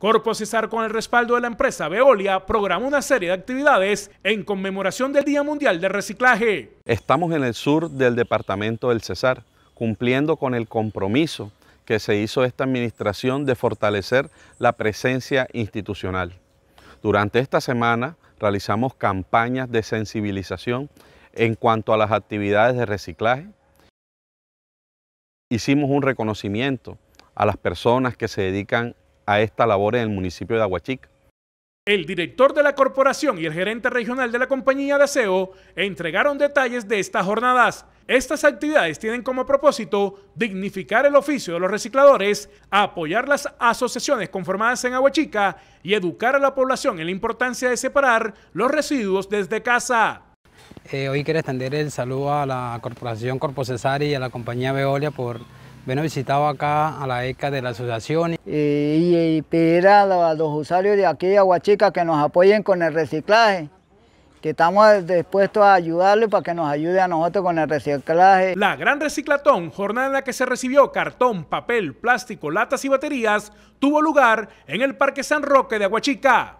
Corpo Cesar, con el respaldo de la empresa Veolia, programó una serie de actividades en conmemoración del Día Mundial del Reciclaje. Estamos en el sur del departamento del Cesar, cumpliendo con el compromiso que se hizo esta administración de fortalecer la presencia institucional. Durante esta semana realizamos campañas de sensibilización en cuanto a las actividades de reciclaje. Hicimos un reconocimiento a las personas que se dedican a esta labor en el municipio de Aguachica. El director de la corporación y el gerente regional de la compañía de aseo entregaron detalles de estas jornadas. Estas actividades tienen como propósito dignificar el oficio de los recicladores, apoyar las asociaciones conformadas en Aguachica y educar a la población en la importancia de separar los residuos desde casa. Eh, hoy quiero extender el saludo a la corporación corpo Cesari y a la compañía Veolia por bueno, visitado acá a la ECA de la asociación. Y, pedir a los, usuarios de aquí de Aguachica que nos apoyen con el reciclaje, que estamos dispuestos a ayudarle para que nos ayude a nosotros con el reciclaje. La Gran Reciclatón, jornada en la que se recibió cartón, papel, plástico, latas y baterías, tuvo lugar en el Parque San Roque de Aguachica.